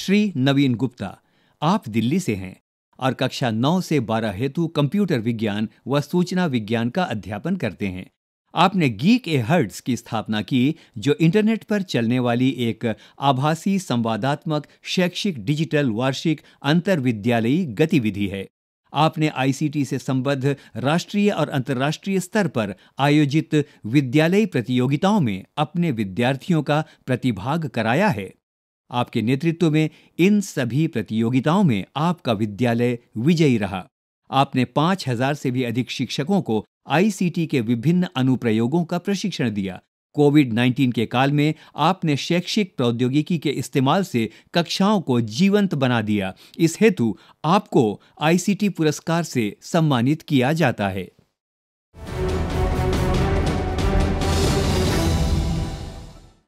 श्री नवीन गुप्ता आप दिल्ली से हैं और कक्षा 9 से 12 हेतु कंप्यूटर विज्ञान व सूचना विज्ञान का अध्यापन करते हैं आपने गीक ए हर्ड्स की स्थापना की जो इंटरनेट पर चलने वाली एक आभासी संवादात्मक शैक्षिक डिजिटल वार्षिक अंतरविद्यालयी गतिविधि है आपने आईसीटी से संबद्ध राष्ट्रीय और अंतर्राष्ट्रीय स्तर पर आयोजित विद्यालयी प्रतियोगिताओं में अपने विद्यार्थियों का प्रतिभाग कराया है आपके नेतृत्व में इन सभी प्रतियोगिताओं में आपका विद्यालय विजयी रहा आपने पांच हजार से भी अधिक शिक्षकों को आईसीटी के विभिन्न अनुप्रयोगों का प्रशिक्षण दिया कोविड 19 के काल में आपने शैक्षिक प्रौद्योगिकी के इस्तेमाल से कक्षाओं को जीवंत बना दिया इस हेतु आपको आईसीटी पुरस्कार से सम्मानित किया जाता है